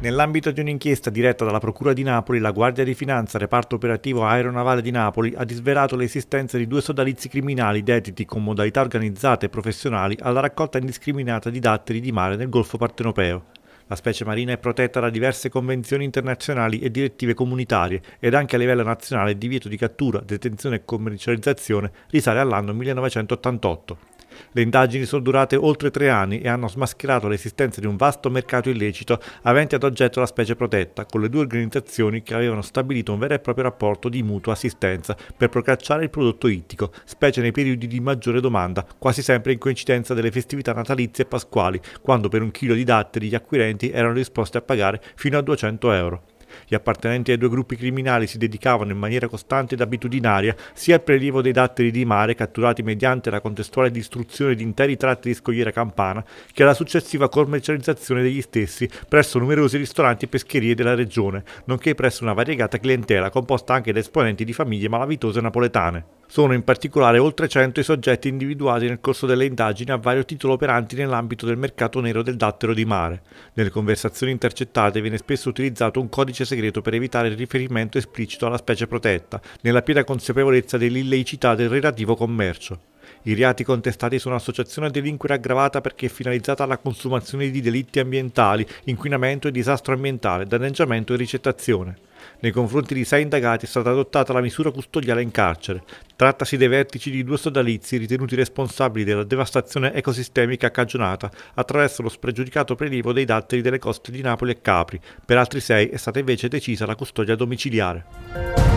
Nell'ambito di un'inchiesta diretta dalla Procura di Napoli, la Guardia di Finanza, reparto operativo aeronavale di Napoli, ha disvelato l'esistenza di due sodalizi criminali dediti con modalità organizzate e professionali alla raccolta indiscriminata di datteri di mare nel Golfo Partenopeo. La specie marina è protetta da diverse convenzioni internazionali e direttive comunitarie ed anche a livello nazionale il divieto di cattura, detenzione e commercializzazione risale all'anno 1988. Le indagini sono durate oltre tre anni e hanno smascherato l'esistenza di un vasto mercato illecito avente ad oggetto la specie protetta, con le due organizzazioni che avevano stabilito un vero e proprio rapporto di mutua assistenza per procacciare il prodotto ittico, specie nei periodi di maggiore domanda, quasi sempre in coincidenza delle festività natalizie e pasquali, quando per un chilo di datteri gli acquirenti erano disposti a pagare fino a 200 euro. Gli appartenenti ai due gruppi criminali si dedicavano in maniera costante ed abitudinaria sia al prelievo dei datteri di mare catturati mediante la contestuale distruzione di interi tratti di scogliera campana che alla successiva commercializzazione degli stessi presso numerosi ristoranti e pescherie della regione, nonché presso una variegata clientela composta anche da esponenti di famiglie malavitose napoletane. Sono in particolare oltre 100 i soggetti individuati nel corso delle indagini a vario titolo operanti nell'ambito del mercato nero del dattero di mare. Nelle conversazioni intercettate viene spesso utilizzato un codice segreto per evitare il riferimento esplicito alla specie protetta, nella piena consapevolezza dell'illeicità del relativo commercio. I reati contestati sono associazione a delinquere aggravata perché è finalizzata alla consumazione di delitti ambientali, inquinamento e disastro ambientale, danneggiamento e ricettazione. Nei confronti di sei indagati è stata adottata la misura custodiale in carcere. Trattasi dei vertici di due sodalizi ritenuti responsabili della devastazione ecosistemica cagionata attraverso lo spregiudicato prelievo dei datteri delle coste di Napoli e Capri. Per altri sei è stata invece decisa la custodia domiciliare.